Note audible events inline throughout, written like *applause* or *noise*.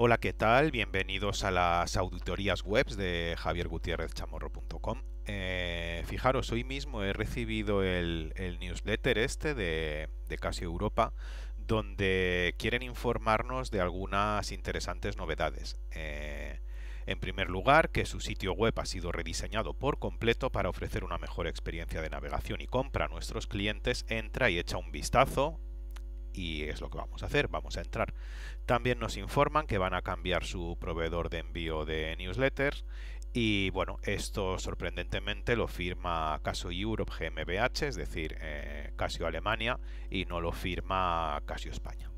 Hola, ¿qué tal? Bienvenidos a las auditorías webs de javiergutierrezchamorro.com. Chamorro.com. Eh, fijaros, hoy mismo he recibido el, newsletter este de, Casio Casi Europa, donde quieren informarnos de algunas interesantes novedades. Eh, en primer lugar, que su sitio web ha sido rediseñado por completo para ofrecer una mejor experiencia de navegación y compra a nuestros clientes. Entra y echa un vistazo y es lo que vamos a hacer, vamos a entrar. También nos informan que van a cambiar su proveedor de envío de newsletters y bueno, esto sorprendentemente lo firma Casio Europe GmbH, es decir, eh, Casio Alemania y no lo firma Casio España.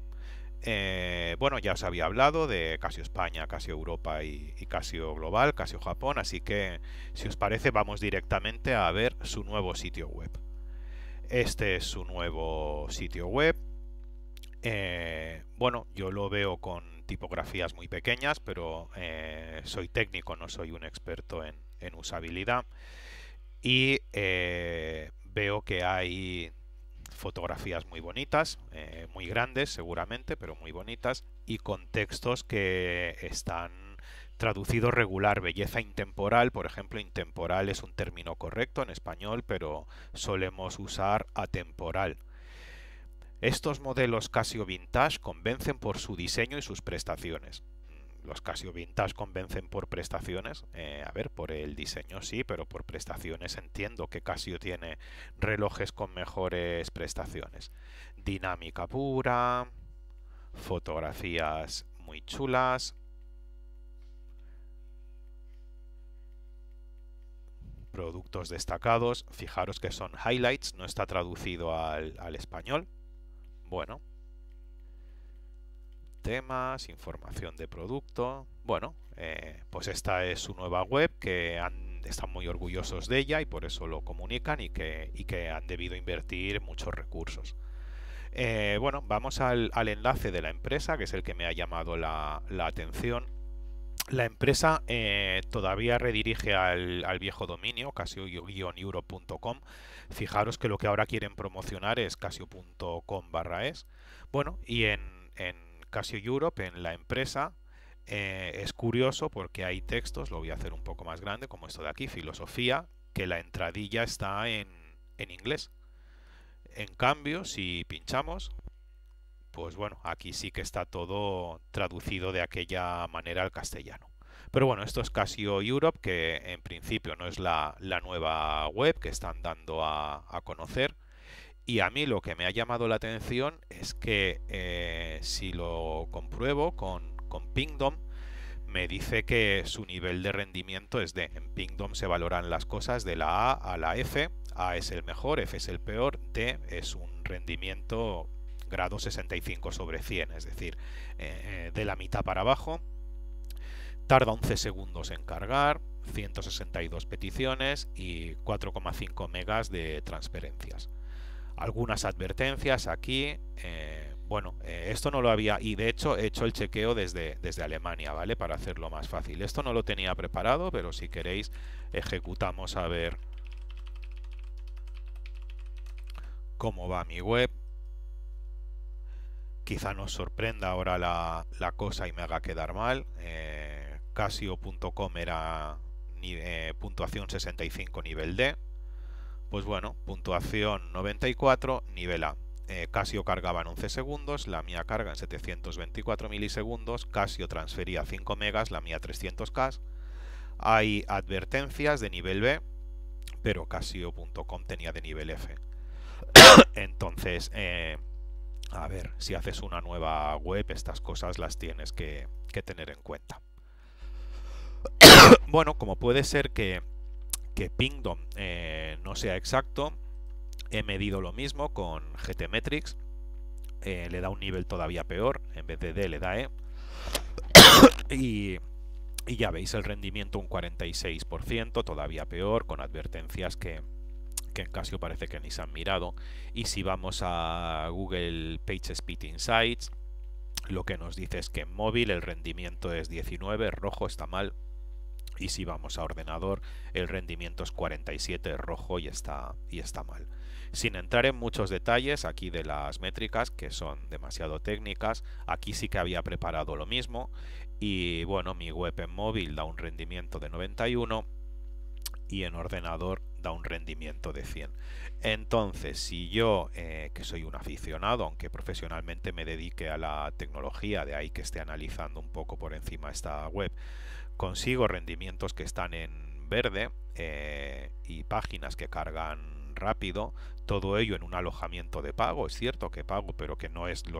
Eh, bueno, ya os había hablado de Casio España, Casio Europa y, y, Casio Global, Casio Japón, así que si os parece vamos directamente a ver su nuevo sitio web. Este es su nuevo sitio web, eh, bueno, yo lo veo con tipografías muy pequeñas, pero eh, soy técnico, no soy un experto en, usabilidad. Y eh, veo que hay fotografías muy bonitas, muy grandes seguramente, pero muy bonitas, y con textos que están traducidos regular, belleza intemporal, por ejemplo, intemporal es un término correcto en español, pero solemos usar atemporal estos modelos Casio Vintage convencen por su diseño y sus prestaciones. Mm, los Casio Vintage convencen por prestaciones. Eh, a ver, por el diseño sí, pero por prestaciones entiendo que Casio tiene relojes con mejores prestaciones. Dinámica pura, fotografías muy chulas, productos destacados. Fijaros que son highlights, no está traducido al español. Bueno. Temas, información de producto. Bueno, eh, pues esta es su nueva web que están muy orgullosos de ella y por eso lo comunican y que, que han debido invertir muchos recursos. Eh, bueno, vamos al, enlace de la empresa, que es el que me ha llamado la, la atención la empresa eh, todavía redirige al, viejo dominio, casio-euro.com. Fijaros que lo que ahora quieren promocionar es casio.com es. Bueno, y en, en, Casio Europe, en la empresa, eh, es curioso porque hay textos, lo voy a hacer un poco más grande, como esto de aquí, filosofía, que la entradilla está en, en inglés. En cambio, si pinchamos, pues bueno, aquí sí que está todo traducido de aquella manera al castellano. Pero bueno, esto es Casio Europe, que en principio no es la, nueva web que están dando a, conocer. Y a mí lo que me ha llamado la atención es que eh, si lo compruebo con, con Pingdom, me dice que su nivel de rendimiento es de en Pingdom se valoran las cosas de la A a la F. A es el mejor, F es el peor, D es un rendimiento grado 65 sobre 100, es decir, eh, eh, de la mitad para abajo. Tarda 11 segundos en cargar, 162 peticiones y 4,5 megas de transferencias. Algunas advertencias aquí. Eh, bueno, esto no lo había, y de hecho he hecho el chequeo desde, desde Alemania, ¿vale? Para hacerlo más fácil. Esto no lo tenía preparado, pero si queréis ejecutamos a ver cómo va mi web. Quizá nos sorprenda ahora la, cosa y me haga quedar mal. Eh, Casio.com era eh, puntuación 65 nivel D. Pues bueno, puntuación 94 nivel A. Eh, casio cargaba en 11 segundos, la mía carga en 724 milisegundos, Casio transfería 5 megas, la mía 300K. Hay advertencias de nivel B, pero Casio.com tenía de nivel F. *coughs* Entonces, a ver, si haces una nueva web, estas cosas las tienes que, tener en cuenta. *coughs* bueno, como puede ser que, Pingdom eh, no sea exacto, he medido lo mismo con GTmetrix. Eh, le da un nivel todavía peor, en vez de D le da E. *coughs* y, y ya veis el rendimiento un 46%, todavía peor, con advertencias que, que en caso parece que ni se han mirado. Y si vamos a Google PageSpeed Insights, lo que nos dice es que en móvil el rendimiento es 19, rojo está mal. Y si vamos a ordenador, el rendimiento es 47, rojo y está, y está mal. Sin entrar en muchos detalles aquí de las métricas, que son demasiado técnicas, aquí sí que había preparado lo mismo. Y bueno, mi web en móvil da un rendimiento de 91 y en ordenador da un rendimiento de 100. Entonces, si yo, eh, que soy un aficionado, aunque profesionalmente me dedique a la tecnología, de ahí que esté analizando un poco por encima esta web, consigo rendimientos que están en verde eh, y páginas que cargan rápido, todo ello en un alojamiento de pago, es cierto que pago, pero que no es de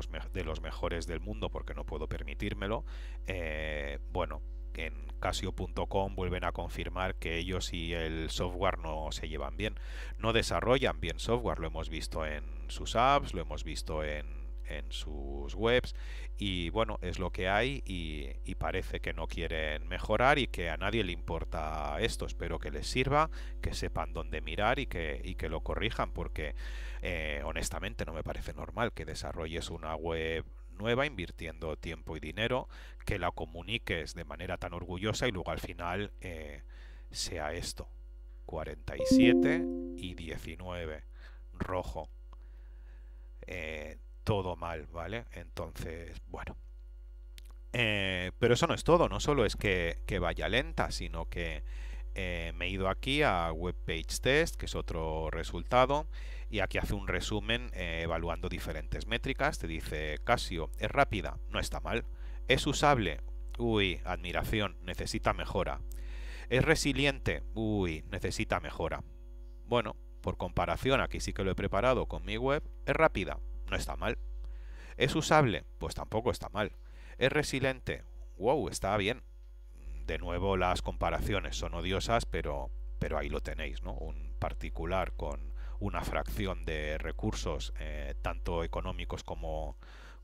los mejores del mundo porque no puedo permitírmelo, eh, bueno, en casio.com vuelven a confirmar que ellos y el software no se llevan bien. No desarrollan bien software, lo hemos visto en sus apps, lo hemos visto en, en sus webs y bueno, es lo que hay y, parece que no quieren mejorar y que a nadie le importa esto. Espero que les sirva, que sepan dónde mirar y que, y que lo corrijan porque eh, honestamente no me parece normal que desarrolles una web invirtiendo tiempo y dinero, que la comuniques de manera tan orgullosa y luego al final eh, sea esto. 47 y 19, rojo. Eh, todo mal, ¿vale? Entonces, bueno. Eh, pero eso no es todo, no solo es que vaya lenta, sino que eh, me he ido aquí a web page Test, que es otro resultado, y aquí hace un resumen eh, evaluando diferentes métricas. Te dice, Casio, es rápida, no está mal. Es usable, uy, admiración, necesita mejora. Es resiliente, uy, necesita mejora. Bueno, por comparación, aquí sí que lo he preparado con mi web, es rápida, no está mal. Es usable, pues tampoco está mal. Es resiliente, wow, está bien de nuevo las comparaciones son odiosas, pero, pero ahí lo tenéis, ¿no? Un particular con una fracción de recursos, eh, tanto económicos como,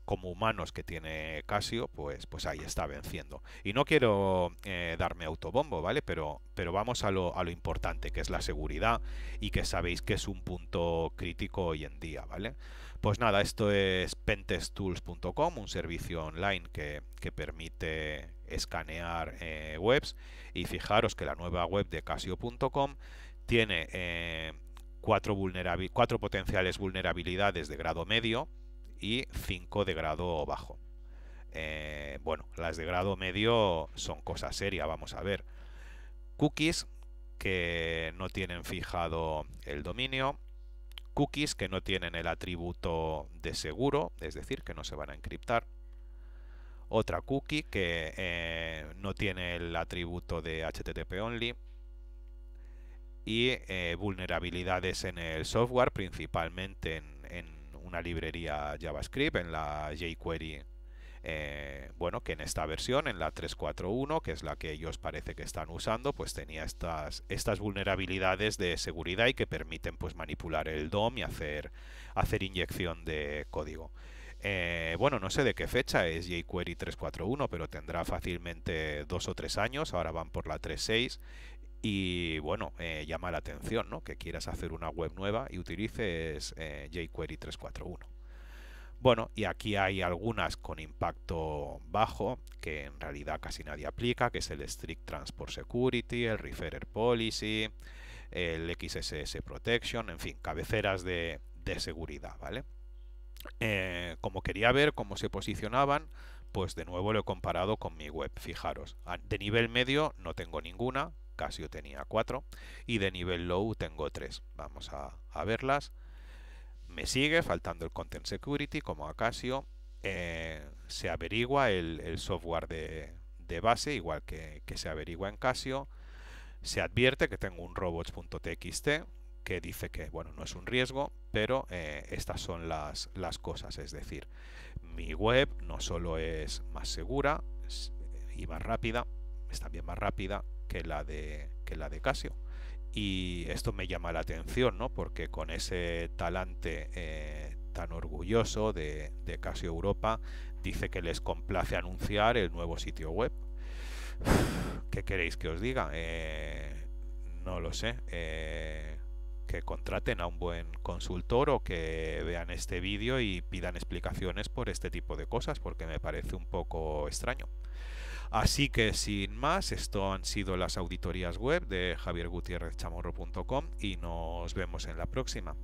como humanos que tiene Casio, pues, pues ahí está venciendo. Y no quiero eh, darme autobombo, ¿vale? Pero, pero vamos a lo, a lo importante, que es la seguridad y que sabéis que es un punto crítico hoy en día, ¿vale? Pues nada, esto es pentestools.com, un servicio online que, permite escanear eh, webs. Y fijaros que la nueva web de casio.com tiene eh, cuatro, cuatro potenciales vulnerabilidades de grado medio y 5 de grado bajo. Eh, bueno, las de grado medio son cosa seria, vamos a ver. Cookies que no tienen fijado el dominio, cookies que no tienen el atributo de seguro, es decir, que no se van a encriptar. Otra cookie que eh, no tiene el atributo de HTTP only. Y eh, vulnerabilidades en el software, principalmente en una librería JavaScript en la jQuery. Eh, bueno, que en esta versión, en la 3.4.1, que es la que ellos parece que están usando, pues tenía estas, estas vulnerabilidades de seguridad y que permiten pues manipular el DOM y hacer, hacer inyección de código. Eh, bueno, no sé de qué fecha es jQuery 3.4.1, pero tendrá fácilmente dos o tres años, ahora van por la 3.6 y bueno, eh, llama la atención ¿no? que quieras hacer una web nueva y utilices eh, jQuery 341. Bueno, y aquí hay algunas con impacto bajo, que en realidad casi nadie aplica, que es el Strict Transport Security, el Referrer Policy, el XSS Protection, en fin, cabeceras de, seguridad, ¿vale? Eh, como quería ver cómo se posicionaban, pues de nuevo lo he comparado con mi web, fijaros. Ah, de nivel medio no tengo ninguna, Casio tenía 4 y de nivel low tengo 3. Vamos a, verlas. Me sigue faltando el Content Security como a Casio. Eh, se averigua el, software de, base, igual que, se averigua en Casio. Se advierte que tengo un robots.txt, que dice que bueno no es un riesgo pero eh, estas son las, cosas es decir mi web no solo es más segura y más rápida es también más rápida que la de, la de Casio. Y esto me llama la atención, ¿no? Porque con ese talante eh, tan orgulloso de, Casio Europa, dice que les complace anunciar el nuevo sitio web. *sighs* ¿Qué queréis que os diga? Eh, no lo sé. Eh, que contraten a un buen consultor o que vean este vídeo y pidan explicaciones por este tipo de cosas, porque me parece un poco extraño. Así que sin más, esto han sido las auditorías web de javiergutierrezchamorro.com y nos vemos en la próxima.